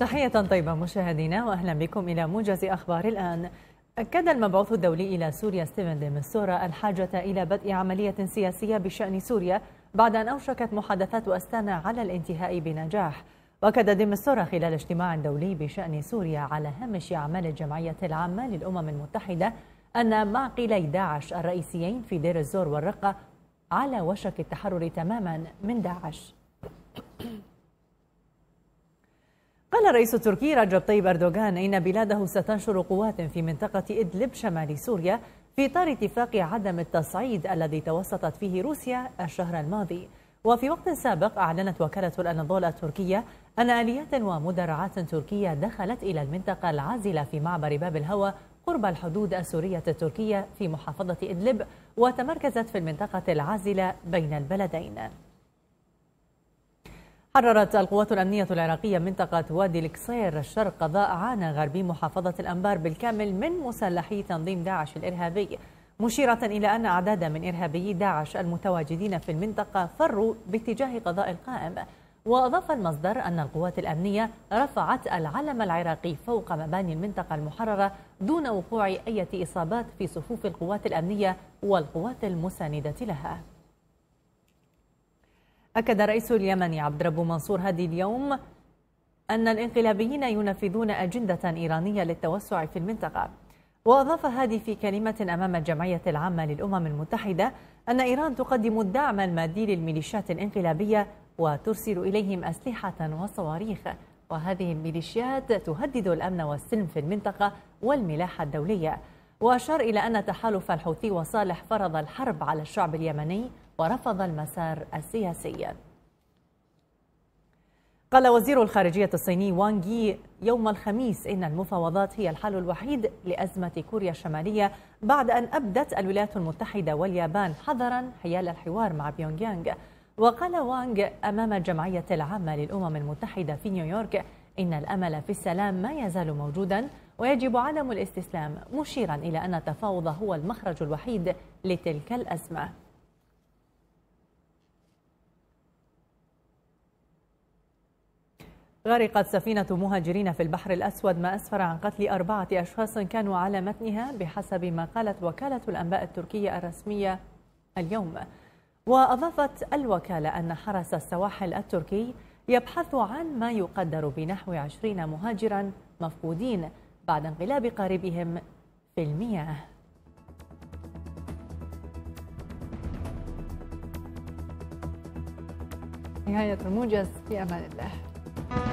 تحية طيبة مشاهدينا وأهلا بكم إلى موجز أخبار الآن أكد المبعوث الدولي إلى سوريا ستيفن ديمسورا الحاجة إلى بدء عملية سياسية بشأن سوريا بعد أن أوشكت محادثات أستانا على الانتهاء بنجاح وأكد ديمستورا خلال اجتماع دولي بشأن سوريا على هامش أعمال الجمعية العامة للأمم المتحدة أن معقلي داعش الرئيسيين في دير الزور والرقة على وشك التحرر تماما من داعش الرئيس التركي رجب طيب أردوغان إن بلاده ستنشر قوات في منطقة إدلب شمال سوريا في إطار اتفاق عدم التصعيد الذي توسطت فيه روسيا الشهر الماضي وفي وقت سابق أعلنت وكالة الأناضول التركية أن آليات ومدرعات تركية دخلت إلى المنطقة العازلة في معبر باب الهوى قرب الحدود السورية التركية في محافظة إدلب وتمركزت في المنطقة العازلة بين البلدين حررت القوات الأمنية العراقية منطقة وادي الكسير الشرق ضاعان غربي محافظة الأنبار بالكامل من مسلحي تنظيم داعش الإرهابي مشيرة إلى أن أعدادا من إرهابيي داعش المتواجدين في المنطقة فروا باتجاه قضاء القائم وأضاف المصدر أن القوات الأمنية رفعت العلم العراقي فوق مباني المنطقة المحررة دون وقوع أي إصابات في صفوف القوات الأمنية والقوات المساندة لها أكد رئيس اليمن عبد رب منصور هادي اليوم أن الانقلابيين ينفذون أجندة إيرانية للتوسع في المنطقة وأضاف هادي في كلمة أمام الجمعية العامة للأمم المتحدة أن إيران تقدم الدعم المادي للميليشيات الانقلابية وترسل إليهم أسلحة وصواريخ وهذه الميليشيات تهدد الأمن والسلم في المنطقة والملاحة الدولية وأشار إلى أن تحالف الحوثي وصالح فرض الحرب على الشعب اليمني ورفض المسار السياسي قال وزير الخارجية الصيني وانغ يي يوم الخميس إن المفاوضات هي الحل الوحيد لأزمة كوريا الشمالية بعد أن أبدت الولايات المتحدة واليابان حذرا حيال الحوار مع بيونغيانغ وقال وانغ أمام الجمعية العامة للأمم المتحدة في نيويورك إن الأمل في السلام ما يزال موجودا ويجب عدم الاستسلام مشيرا إلى أن التفاوض هو المخرج الوحيد لتلك الأزمة غرقت سفينة مهاجرين في البحر الأسود ما أسفر عن قتل أربعة أشخاص كانوا على متنها بحسب ما قالت وكالة الأنباء التركية الرسمية اليوم وأضافت الوكالة أن حرس السواحل التركي يبحث عن ما يقدر بنحو عشرين مهاجرا مفقودين بعد انقلاب قاربهم في المياه نهاية الموجز في أمان الله